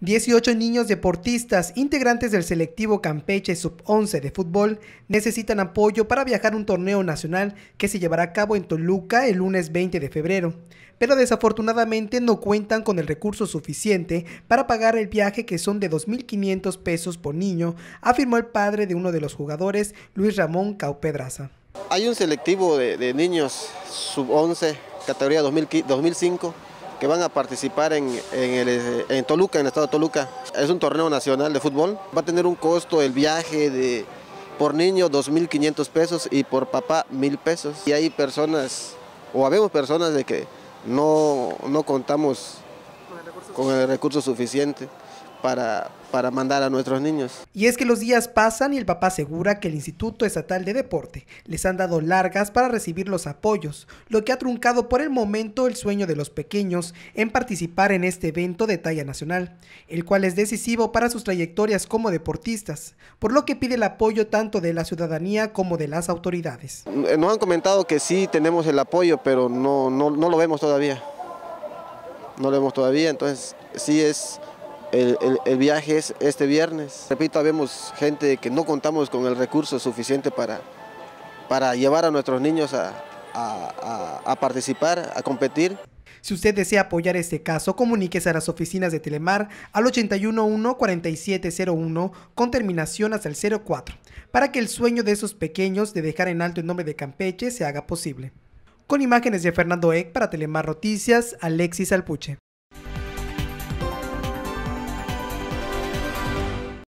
18 niños deportistas, integrantes del selectivo Campeche Sub-11 de fútbol, necesitan apoyo para viajar a un torneo nacional que se llevará a cabo en Toluca el lunes 20 de febrero, pero desafortunadamente no cuentan con el recurso suficiente para pagar el viaje que son de 2.500 pesos por niño, afirmó el padre de uno de los jugadores, Luis Ramón Caupedraza. Hay un selectivo de, niños Sub-11, categoría 2005 que van a participar en, en, Toluca, en el estado de Toluca. Es un torneo nacional de fútbol. Va a tener un costo el viaje de por niño 2.500 pesos y por papá 1.000 pesos. Y hay personas, o habemos personas de que no, no contamos con el recurso suficiente para, mandar a nuestros niños. Y es que los días pasan y el papá asegura que el Instituto Estatal de Deporte les han dado largas para recibir los apoyos, lo que ha truncado por el momento el sueño de los pequeños en participar en este evento de talla nacional, el cual es decisivo para sus trayectorias como deportistas, por lo que pide el apoyo tanto de la ciudadanía como de las autoridades. Eh, nos han comentado que sí tenemos el apoyo, pero no, no, no lo vemos todavía. No lo vemos todavía, entonces sí es el, viaje es este viernes. Repito, vemos gente que no contamos con el recurso suficiente para, para llevar a nuestros niños a, participar, a competir. Si usted desea apoyar este caso, comuníquese a las oficinas de Telemar al 811-4701 con terminación hasta el 04, para que el sueño de esos pequeños de dejar en alto el nombre de Campeche se haga posible. Con imágenes de Fernando Eck para Telemar Noticias, Alexis Alpuche.